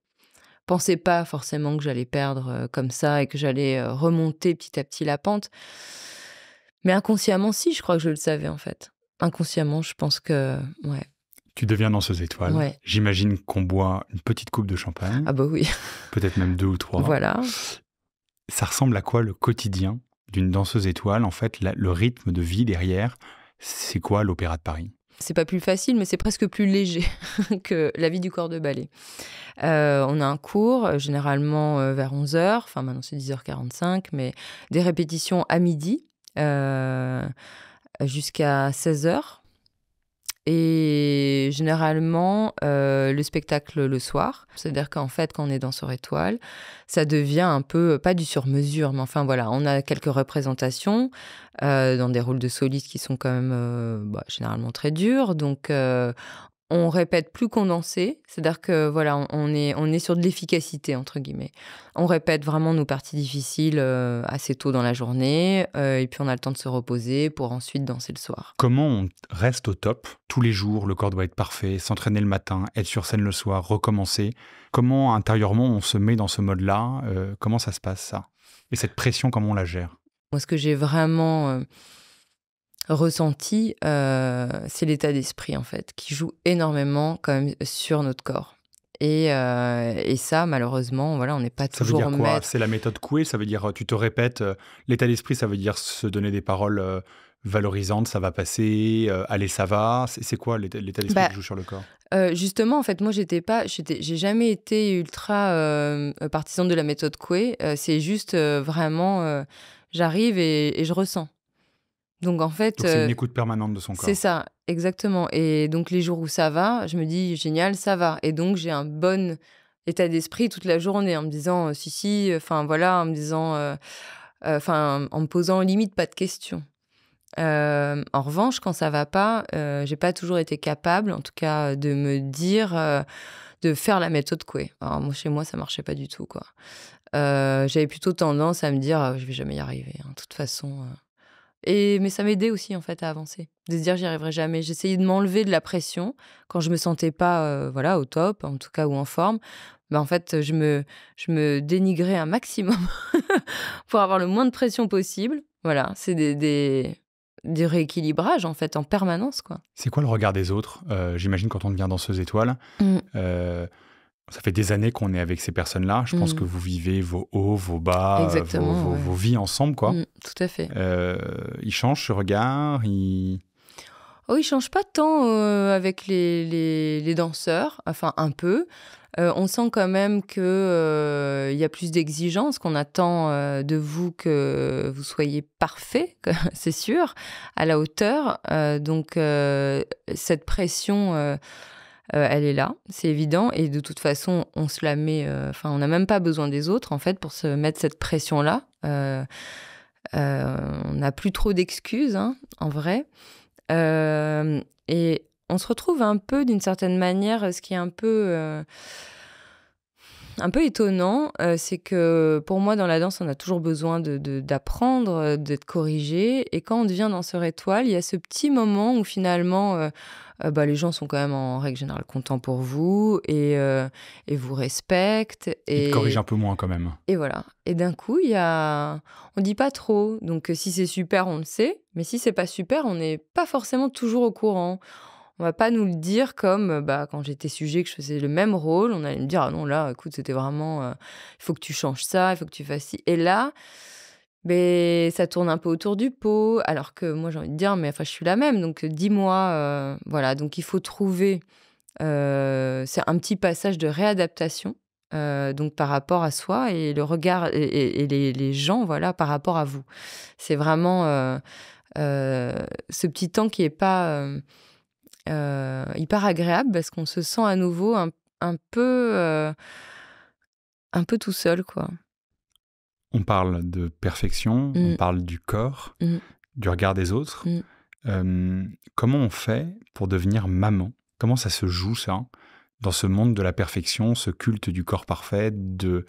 pensais pas forcément que j'allais perdre euh, comme ça et que j'allais remonter petit à petit la pente. Mais inconsciemment, si, je crois que je le savais, en fait. Inconsciemment, je pense que... Ouais. Tu deviens danseuse étoile. J'imagine qu'on boit une petite coupe de champagne. Ah bah oui. Peut-être même deux ou trois. Voilà. Ça ressemble à quoi le quotidien d'une danseuse étoile En fait, le rythme de vie derrière, c'est quoi l'Opéra de Paris c'est pas plus facile, mais c'est presque plus léger que la vie du corps de ballet. Euh, on a un cours, euh, généralement euh, vers 11h, enfin maintenant c'est 10h45, mais des répétitions à midi jusqu'à 16h. Et généralement, euh, le spectacle le soir, c'est-à-dire qu'en fait, quand on est dans ce étoile, ça devient un peu, pas du sur-mesure, mais enfin voilà, on a quelques représentations euh, dans des rôles de solistes qui sont quand même euh, bah, généralement très durs. Donc, on répète plus condensé, c'est-à-dire que voilà, on est, on est sur de l'efficacité entre guillemets. On répète vraiment nos parties difficiles euh, assez tôt dans la journée, euh, et puis on a le temps de se reposer pour ensuite danser le soir. Comment on reste au top tous les jours Le corps doit être parfait, s'entraîner le matin, être sur scène le soir, recommencer. Comment intérieurement on se met dans ce mode-là euh, Comment ça se passe ça Et cette pression, comment on la gère Moi, ce que j'ai vraiment ressenti, euh, c'est l'état d'esprit en fait, qui joue énormément quand même sur notre corps. Et, euh, ça, malheureusement, voilà, on n'est pas toujours. Ça veut dire quoi C'est la méthode Coué, Ça veut dire, euh, tu te répètes. l'état d'esprit, ça veut dire se donner des paroles valorisantes, ça va passer, allez, ça va C'est quoi l'état d'esprit bah, qui joue sur le corps Justement, en fait, moi, j'étais pas, j'ai jamais été ultra euh, partisane de la méthode Coué. c'est juste vraiment, j'arrive et, je ressens. Donc en fait, c'est une euh, écoute permanente de son corps. C'est ça, exactement. Et donc les jours où ça va, je me dis génial, ça va. Et donc j'ai un bon état d'esprit toute la journée en me disant euh, si si, enfin voilà, en me disant, euh, enfin en me posant limite pas de questions. en revanche, quand ça va pas, j'ai pas toujours été capable, en tout cas, de me dire, de faire la méthode Koué. Alors moi, chez moi, ça marchait pas du tout, quoi. J'avais plutôt tendance à me dire, ah, je vais jamais y arriver. Hein, de toute façon, mais ça m'aidait aussi en fait à avancer, de se dire j'y arriverai jamais. J'essayais de m'enlever de la pression quand je me sentais pas euh, voilà au top, en tout cas ou en forme. Ben en fait je me je me dénigrais un maximum pour avoir le moins de pression possible. Voilà, c'est des, des en fait en permanence quoi. C'est quoi le regard des autres euh, J'imagine quand on devient danseuse étoile. étoiles mmh. euh, ça fait des années qu'on est avec ces personnes-là. Je pense mm. que vous vivez vos hauts, vos bas, euh, vos, vies ensemble, quoi. Mm, tout à fait. Euh, ils changent ce regard, Il Oh, change changent pas tant euh, avec les, les, danseurs, enfin un peu. Euh, on sent quand même que il y a plus d'exigences, qu'on attend de vous que vous soyez parfait, c'est sûr, à la hauteur. donc cette pression euh, elle est là, c'est évident. Et de toute façon, on se la met. Euh, enfin, on n'a même pas besoin des autres, en fait, pour se mettre cette pression-là. Euh, on n'a plus trop d'excuses, hein, en vrai. et on se retrouve un peu, d'une certaine manière, ce qui est un peu un peu étonnant, euh, c'est que pour moi, dans la danse, on a toujours besoin d'apprendre, de, euh, d'être corrigé. Et quand on devient danseur étoile, il y a ce petit moment où finalement, euh, bah, les gens sont quand même en règle générale contents pour vous et, vous respectent. Et Ils corrigent un peu moins quand même. Et voilà. Et d'un coup, il y a... on dit pas trop. Donc si c'est super, on le sait. Mais si c'est pas super, on n'est pas forcément toujours au courant. On va pas nous le dire comme euh, bah, quand j'étais sujet, que je faisais le même rôle. On allait me dire, ah non, là, écoute, c'était vraiment, euh, il faut que tu changes ça, il faut que tu fasses ci. Et là, mais ben, ça tourne un peu autour du pot, alors que moi j'ai envie de dire, mais enfin je suis la même, donc euh, dis-moi, voilà, donc il faut trouver, c'est un petit passage de réadaptation, donc par rapport à soi et le regard et, les, les, gens, voilà, par rapport à vous. C'est vraiment ce petit temps qui n'est pas euh, hyper agréable parce qu'on se sent à nouveau un, peu euh, un peu tout seul quoi. On parle de perfection, on mm. parle du corps, mm. du regard des autres. Mm. comment on fait pour devenir maman Comment ça se joue ça dans ce monde de la perfection, ce culte du corps parfait, de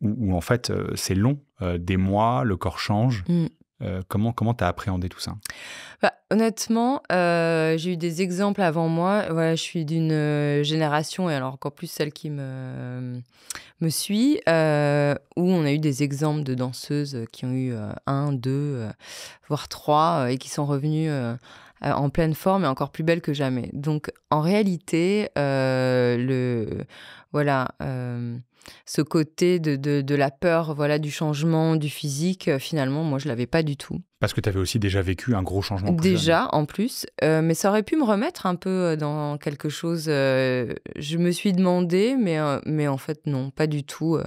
où en fait euh, c'est long, euh, des mois, le corps change. Euh, comment comment t'as appréhendé tout ça bah, Honnêtement, euh, j'ai eu des exemples avant moi. Voilà, je suis d'une euh, génération et alors encore plus celle qui me me suit, où on a eu des exemples de danseuses qui ont eu un, deux, voire trois, et qui sont revenues en pleine forme et encore plus belles que jamais. Donc en réalité, le voilà, ce côté de, de, la peur voilà du changement du physique euh, finalement moi je l'avais pas du tout parce que tu avais aussi déjà vécu un gros changement déjà en plus euh, mais ça aurait pu me remettre un peu euh, dans quelque chose je me suis demandé mais mais en fait non pas du tout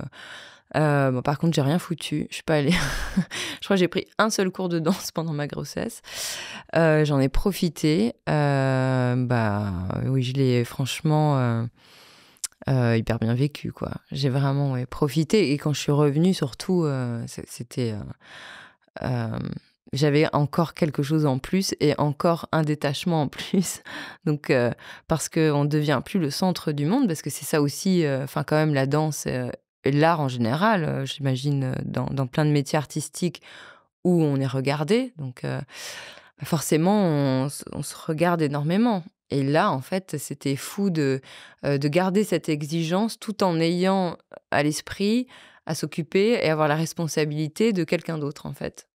par contre, j'ai rien foutu. Je suis pas allée. je crois que j'ai pris un seul cours de danse pendant ma grossesse. J'en ai profité. bah oui, je l'ai franchement. Euh, hyper bien vécu, quoi. J'ai vraiment profité. Et quand je suis revenue, surtout, euh, c'était. Euh, j'avais encore quelque chose en plus et encore un détachement en plus. Donc, parce qu'on ne devient plus le centre du monde, parce que c'est ça aussi, enfin, quand même, la danse et l'art en général, j'imagine, dans, plein de métiers artistiques où on est regardé. Donc, forcément, on, se regarde énormément. Et là, en fait, c'était fou de, euh, de garder cette exigence tout en ayant à l'esprit à s'occuper et avoir la responsabilité de quelqu'un d'autre, en fait.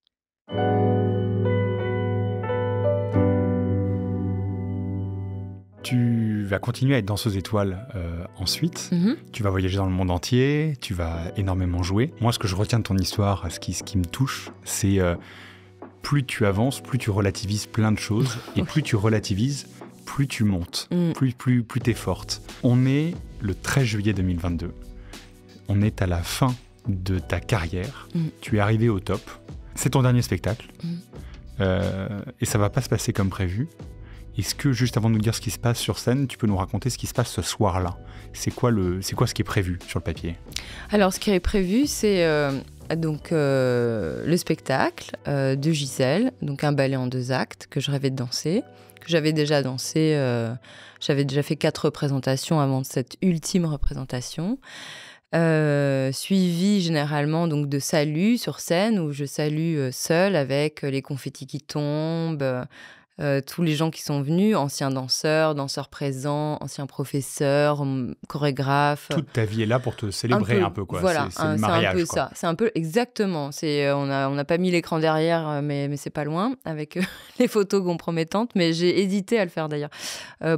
tu vas continuer à être danseuse étoile euh, ensuite. Mmh tu vas voyager dans le monde entier, tu vas énormément jouer. Moi, ce que je retiens de ton histoire, ce qui, ce qui me touche, c'est euh, plus tu avances, plus tu relativises plein de choses, et plus tu relativises plus tu montes, mm. plus, plus, plus tu es forte. On est le 13 juillet 2022. On est à la fin de ta carrière. Mm. Tu es arrivé au top. C'est ton dernier spectacle. Mm. Euh, et ça va pas se passer comme prévu. Est-ce que, juste avant de nous dire ce qui se passe sur scène, tu peux nous raconter ce qui se passe ce soir-là C'est quoi, le, quoi ce qui est prévu sur le papier Alors, ce qui est prévu, c'est euh, donc euh, le spectacle de Gisèle, donc un ballet en deux actes que je rêvais de danser, j'avais déjà dansé. Euh, j'avais déjà fait quatre représentations avant cette ultime représentation. Euh, suivie généralement donc de saluts sur scène où je salue euh, seule avec les confettis qui tombent, euh, tous les gens qui sont venus, anciens danseurs, danseurs présents, anciens professeurs, hum, chorégraphes. Toute ta vie est là pour te célébrer un peu, un quoi. Voilà, c'est un peu ça. C'est un peu exactement. C'est euh, on n'a on pas mis l'écran derrière, euh, mais, mais c'est pas loin avec les photos compromettantes. Mais j'ai hésité à le faire d'ailleurs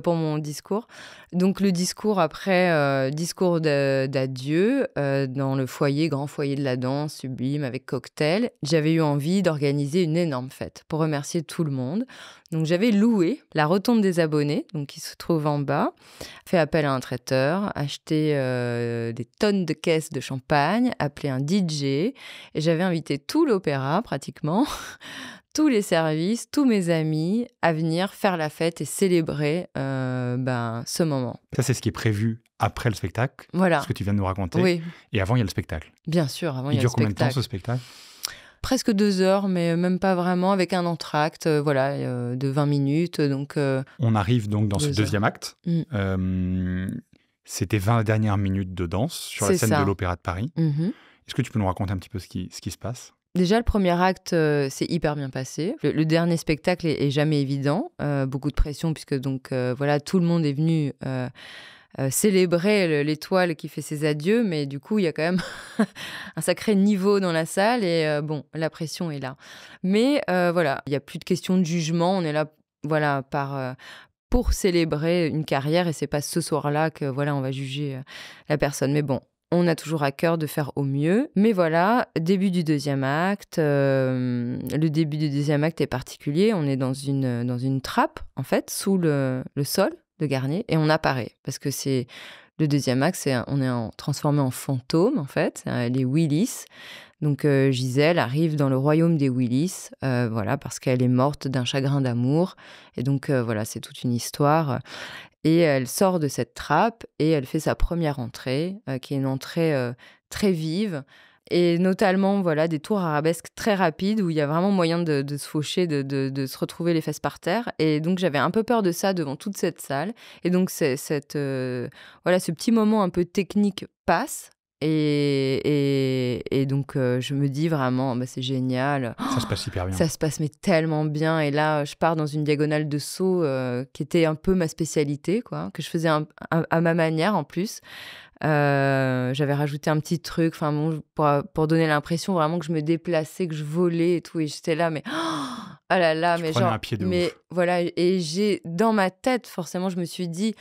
pour mon discours. Donc le discours après discours d'adieu dans le foyer, grand foyer de la danse sublime avec cocktail. J'avais eu envie d'organiser une énorme fête pour remercier tout le monde. Donc j'avais loué la rotonde des abonnés, donc qui se trouve en bas, fait appel à un traiteur, acheté euh, des tonnes de caisses de champagne, appelé un DJ, et j'avais invité tout l'opéra pratiquement, tous les services, tous mes amis à venir faire la fête et célébrer euh, ben, ce moment. Ça c'est ce qui est prévu après le spectacle, voilà. ce que tu viens de nous raconter. Et avant il y a le spectacle. Bien sûr, avant il y a le spectacle. Il dure combien de temps ce spectacle presque deux heures, mais même pas vraiment, avec un entracte euh, voilà, euh, de 20 minutes. Donc, euh, On arrive donc dans ce deuxième acte. Mm. C'était 20 dernières minutes de danse sur la scène de l'Opéra de Paris. Mm-hmm. Est-ce que tu peux nous raconter un petit peu ce qui, ce qui se passe Déjà, le premier acte c'est s'est hyper bien passé. Le, dernier spectacle est, jamais évident. beaucoup de pression puisque donc voilà, tout le monde est venu euh, célébrer l'étoile qui fait ses adieux, mais du coup, il y a quand même un sacré niveau dans la salle et euh, bon, la pression est là. Mais euh, voilà, il n'y a plus de question de jugement, on est là voilà par pour célébrer une carrière et c'est pas ce soir-là que voilà, on va juger la personne. Mais bon, on a toujours à cœur de faire au mieux. Mais voilà, début du deuxième acte. le début du deuxième acte est particulier. On est dans une, dans une trappe, en fait, sous le sol, de Garnier et on apparaît parce que c'est le deuxième axe. on est transformé en fantôme en fait, hein, les Willis. Donc euh, Gisèle arrive dans le royaume des Willis, euh, voilà parce qu'elle est morte d'un chagrin d'amour et donc euh, voilà c'est toute une histoire. Et elle sort de cette trappe et elle fait sa première entrée, qui est une entrée très vive, et notamment voilà des tours arabesques très rapides où il y a vraiment moyen de, se faucher, de, de, se retrouver les fesses par terre. Et donc j'avais un peu peur de ça devant toute cette salle. Et donc cette, euh, voilà, ce petit moment un peu technique passe. Et, et, donc euh, je me dis vraiment, bah, c'est génial. Ça se passe hyper bien. Ça se passe mais tellement bien. Et là, je pars dans une diagonale de saut euh, qui était un peu ma spécialité, quoi, que je faisais à ma manière en plus. Euh, j'avais rajouté un petit truc, enfin pour, pour donner l'impression vraiment que je me déplaçais, que je volais et tout, et j'étais là, mais ah là là, mais genre, un pied de mais voilà, et j'ai dans ma tête forcément, je me suis dit,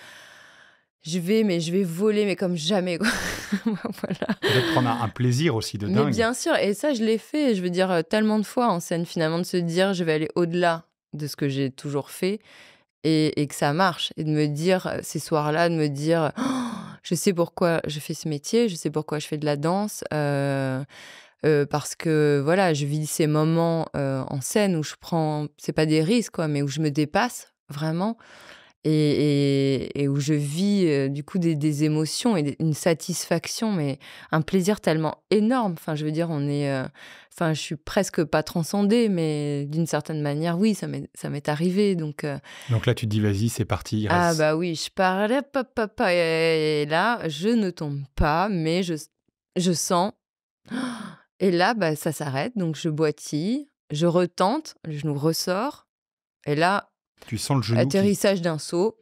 je vais, mais je vais voler, mais comme jamais. voilà. prendre un plaisir aussi de dingue. Mais bien sûr, et ça, je l'ai fait, je veux dire, euh, tellement de fois en scène, finalement, de se dire, je vais aller au-delà de ce que j'ai toujours fait et, et, que ça marche. Et de me dire, euh, ces soirs-là, de me dire, oh, je sais pourquoi je fais ce métier, je sais pourquoi je fais de la danse. Euh, euh, parce que voilà, je vis ces moments euh, en scène où je prends, c'est pas des risques quoi, mais où je me dépasse vraiment et, où je vis euh, du coup des, émotions et une satisfaction, mais un plaisir tellement énorme. Enfin, je veux dire, on est, euh, enfin, je suis presque pas transcendée, mais d'une certaine manière, oui, ça m'est arrivé. Donc, euh, donc là, tu te dis, vas-y, c'est parti. Ah bah oui, je parlais, papa, et là, je ne tombe pas, mais je, je sens. Et là, bah, ça s'arrête, donc je boitille, je retente, je genou ressort, et là, tu sens le genou. Atterrissage d'un saut.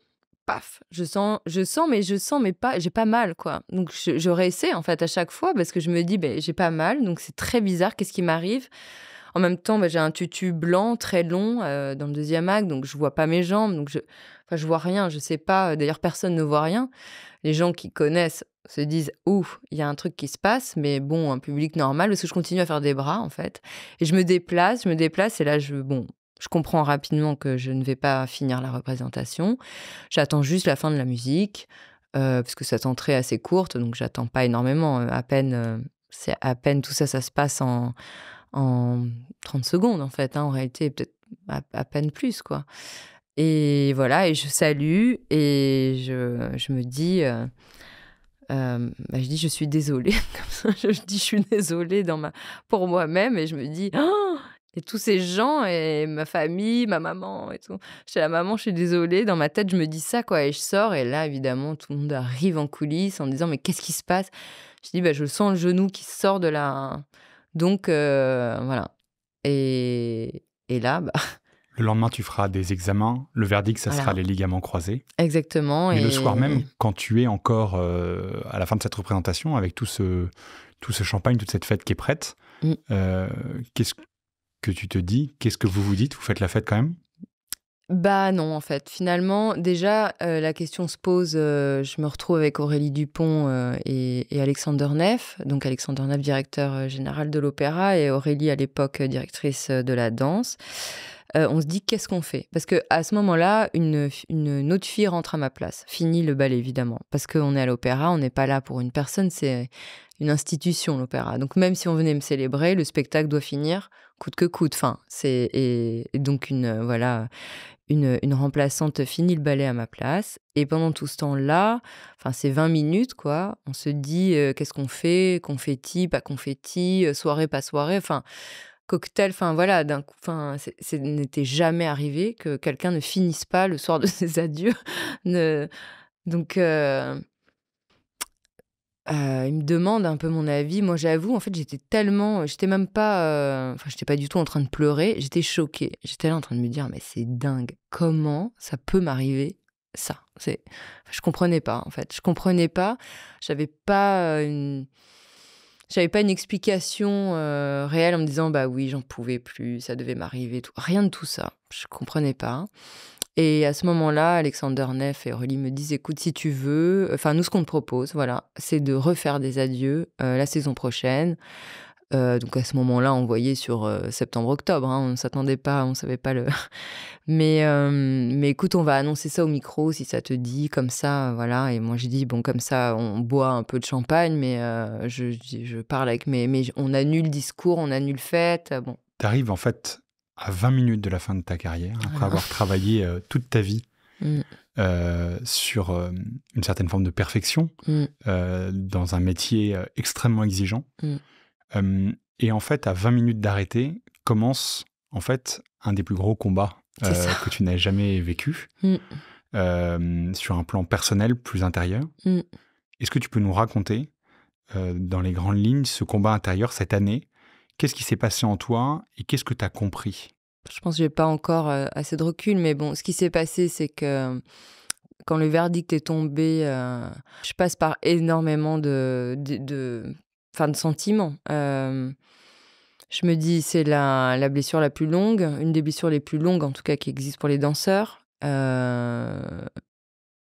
Paf, je sens, je sens, mais je sens, mais pas, j'ai pas mal, quoi. Donc je, en fait à chaque fois parce que je me dis, ben, j'ai pas mal, donc c'est très bizarre, qu'est-ce qui m'arrive En même temps, ben, j'ai un tutu blanc très long euh, dans le deuxième acte, donc je vois pas mes jambes, donc je, enfin, je vois rien, je sais pas. Euh, d'ailleurs, personne ne voit rien. Les gens qui connaissent se disent ouf, il y a un truc qui se passe, mais bon, un public normal, parce que je continue à faire des bras en fait. Et je me déplace, je me déplace, et là, je, bon, je comprends rapidement que je ne vais pas finir la représentation. J'attends juste la fin de la musique, puisque euh, parce que cette entrée est assez courte, donc j'attends pas énormément. Euh, à peine, euh, c'est à peine tout ça, ça se passe en, en 30 secondes, en fait. Hein, en réalité, peut-être à, peine plus, quoi. Et voilà, et je salue, et je, je me dis. Bah, je dis je suis désolée, je dis je suis désolée dans ma... pour moi-même et je me dis oh et tous ces gens, et ma famille, ma maman et tout. à la maman, je suis désolée. Dans ma tête, je me dis ça, quoi. Et je sors. Et là, évidemment, tout le monde arrive en coulisses en disant, mais qu'est-ce qui se passe Je dis, bah, je sens le genou qui sort de la. Donc, euh, voilà. Et, et là, bah. Le lendemain, tu feras des examens. Le verdict, ça sera les ligaments croisés. Exactement. et le soir même, quand tu es encore euh, à la fin de cette représentation, avec tout ce, tout ce champagne, toute cette fête qui est prête, mmh. euh, qu'est-ce que tu te dis Qu'est-ce que vous vous dites Vous faites la fête quand même bah non, en fait. Finalement, déjà, euh, la question se pose, euh, je me retrouve avec Aurélie Dupont euh, et, et, Alexander Neff, donc Alexander Neff, directeur général de l'opéra, et Aurélie, à l'époque, directrice de la danse. on se dit, qu'est-ce qu'on fait Parce que à ce moment-là, une, une, autre fille rentre à ma place. Fini le bal, évidemment. Parce qu'on est à l'opéra, on n'est pas là pour une personne, c'est une institution, l'opéra. Donc même si on venait me célébrer, le spectacle doit finir coûte que coûte. Enfin, c'est et, donc une euh, voilà une, remplaçante finit le ballet à ma place. Et pendant tout ce temps-là, enfin, c'est 20 minutes, quoi. On se dit euh, qu'est-ce qu'on fait Confetti, pas confetti, euh, soirée, pas soirée. Enfin, cocktail, enfin, voilà. D'un coup, enfin, ce n'était jamais arrivé que quelqu'un ne finisse pas le soir de ses adieux. ne... Donc, euh, il me demande un peu mon avis. Moi, j'avoue, en fait, j'étais tellement. J'étais même pas. Euh, enfin, j'étais pas du tout en train de pleurer. J'étais choquée. J'étais là en train de me dire, mais c'est dingue. Comment ça peut m'arriver ça C'est. je comprenais pas, en fait. Je comprenais pas. J'avais pas euh, une. J'avais pas une explication réelle en me disant, bah oui, j'en pouvais plus, ça devait m'arriver, tout. Rien de tout ça. Je comprenais pas. Et à ce moment-là, Alexander Neff et Aurélie me disent écoute, si tu veux, enfin, nous, ce qu'on te propose, voilà, c'est de refaire des adieux euh, la saison prochaine. Euh, donc à ce moment-là, on voyait sur euh, septembre-octobre, hein, on ne s'attendait pas, on ne savait pas le. mais, mais écoute, on va annoncer ça au micro si ça te dit, comme ça, voilà. Et moi j'ai dit, bon, comme ça, on boit un peu de champagne, mais je, je, parle avec Mais on annule discours, on annule fête, bon. T'arrives en fait à 20 minutes de la fin de ta carrière, après ah. avoir travaillé euh, toute ta vie mm. euh, sur euh, une certaine forme de perfection, mm. dans un métier extrêmement exigeant. Mm. et en fait, à 20 minutes d'arrêter, commence en fait un des plus gros combats que tu n'as jamais vécu, sur un plan personnel plus intérieur. Est-ce que tu peux nous raconter, dans les grandes lignes, ce combat intérieur cette année Qu'est-ce qui s'est passé en toi et qu'est-ce que tu as compris Je pense que j'ai pas encore euh, assez de recul, mais bon, ce qui s'est passé, c'est que euh, quand le verdict est tombé, euh, je passe par énormément de, de, de sentiments. je me dis, c'est la, blessure la plus longue, une des blessures les plus longues en tout cas qui existe pour les danseurs.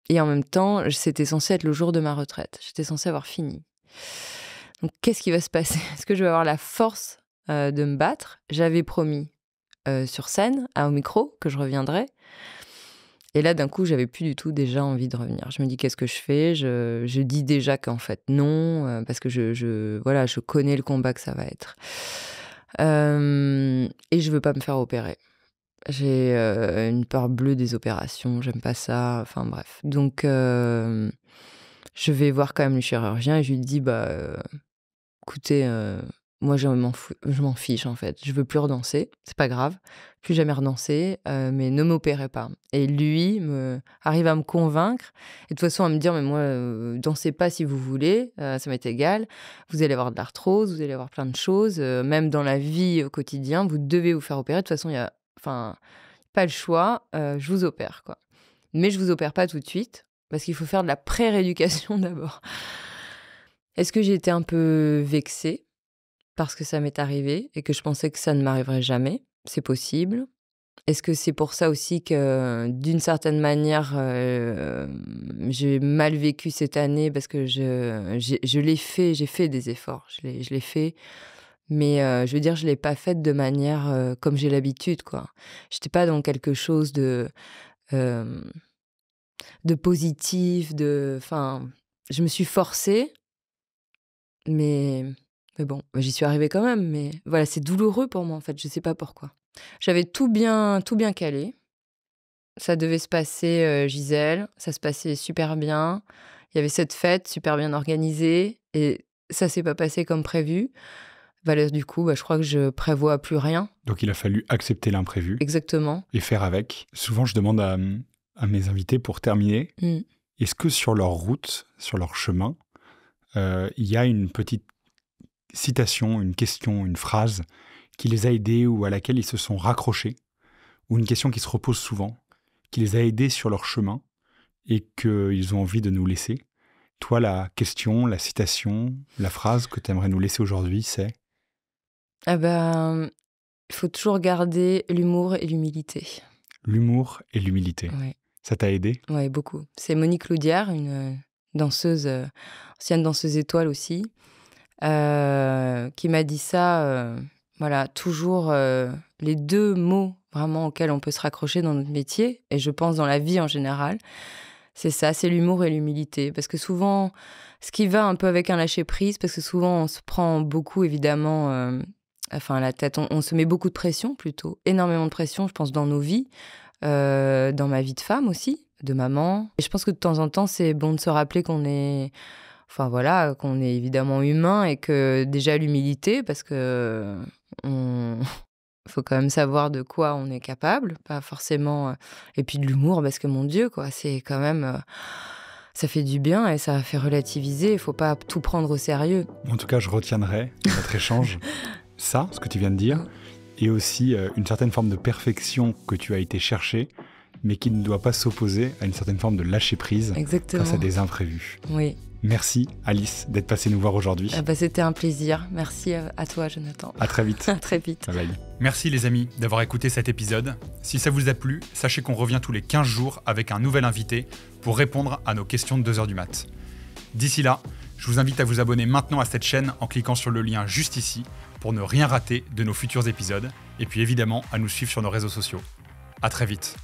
et en même temps, c'était censé être le jour de ma retraite. J'étais censée avoir fini. Donc, qu'est-ce qui va se passer Est-ce que je vais avoir la force euh, de me battre J'avais promis euh, sur scène, à, au micro, que je reviendrais. Et là, d'un coup, j'avais plus du tout déjà envie de revenir. Je me dis, qu'est-ce que je fais je, je, dis déjà qu'en fait, non, euh, parce que je, je, voilà, je connais le combat que ça va être. et je veux pas me faire opérer. J'ai une peur bleue des opérations, j'aime pas ça, enfin bref. Donc, je vais voir quand même le chirurgien et je lui dis, bah écoutez, euh, moi je m'en, fiche en fait, je veux plus redanser, c'est pas grave, plus jamais redanser, euh, mais ne m'opérez pas. Et lui me, arrive à me convaincre, et de toute façon à me dire, mais moi, euh, dansez pas si vous voulez, ça m'est égal, vous allez avoir de l'arthrose, vous allez avoir plein de choses, même dans la vie au quotidien, vous devez vous faire opérer, de toute façon, il y a, enfin, pas le choix, je vous opère, quoi. Mais je vous opère pas tout de suite, parce qu'il faut faire de la pré-rééducation d'abord. Est-ce que j'ai été un peu vexée parce que ça m'est arrivé et que je pensais que ça ne m'arriverait jamais C'est possible. Est-ce que c'est pour ça aussi que, d'une certaine manière, euh, j'ai mal vécu cette année parce que je, l'ai fait, j'ai fait des efforts, je l'ai, je fait. Mais euh, je veux dire, je ne l'ai pas fait de manière euh, comme j'ai l'habitude, quoi. Je n'étais pas dans quelque chose de, de positif, de... Enfin, je me suis forcée mais, mais bon, j'y suis arrivée quand même. Mais voilà, c'est douloureux pour moi en fait. Je ne sais pas pourquoi. J'avais tout bien, tout bien calé. Ça devait se passer Gisèle. Ça se passait super bien. Il y avait cette fête super bien organisée et ça s'est pas passé comme prévu. du coup, bah, je crois que je prévois plus rien. Donc il a fallu accepter l'imprévu. Exactement. Et faire avec. Souvent, je demande à, mes invités pour terminer, mmh. est-ce que sur leur route, sur leur chemin, euh, il y a une petite citation, une question, une phrase qui les a aidés ou à laquelle ils se sont raccrochés, ou une question qui se repose souvent, qui les a aidés sur leur chemin et qu'ils ont envie de nous laisser. Toi, la question, la citation, la phrase que tu aimerais nous laisser aujourd'hui, c'est Ah ben, il faut toujours garder l'humour et l'humilité. L'humour et l'humilité. Ça t'a aidé Oui, beaucoup. C'est Monique Loudière, une danseuse, euh, ancienne danseuse étoile aussi, euh, qui m'a dit ça. Euh, voilà, toujours les deux mots vraiment auxquels on peut se raccrocher dans notre métier, et je pense dans la vie en général, c'est ça, c'est l'humour et l'humilité. Parce que souvent, ce qui va un peu avec un lâcher-prise, parce que souvent on se prend beaucoup évidemment enfin la tête, on, se met beaucoup de pression plutôt, énormément de pression, je pense, dans nos vies, dans ma vie de femme aussi, de maman. Et je pense que de temps en temps, c'est bon de se rappeler qu'on est enfin voilà, qu'on est évidemment humain et que déjà l'humilité, parce que on faut quand même savoir de quoi on est capable, pas forcément. Euh, et puis de l'humour, parce que mon Dieu, quoi, c'est quand même. Euh, ça fait du bien et ça fait relativiser. Il faut pas tout prendre au sérieux. En tout cas, je retiendrai notre échange ça, ce que tu viens de dire, et aussi euh, une certaine forme de perfection que tu as été chercher mais qui ne doit pas s'opposer à une certaine forme de lâcher prise face à des imprévus. Merci Alice d'être passée nous voir aujourd'hui. Ah bah, c'était un plaisir. Merci euh, à toi Jonathan. À très vite. très vite. Merci les amis d'avoir écouté cet épisode. Si ça vous a plu, sachez qu'on revient tous les 15 jours avec un nouvel invité pour répondre à nos questions de 2h du mat. D'ici là, je vous invite à vous abonner maintenant à cette chaîne en cliquant sur le lien juste ici pour ne rien rater de nos futurs épisodes et puis évidemment à nous suivre sur nos réseaux sociaux. À très vite.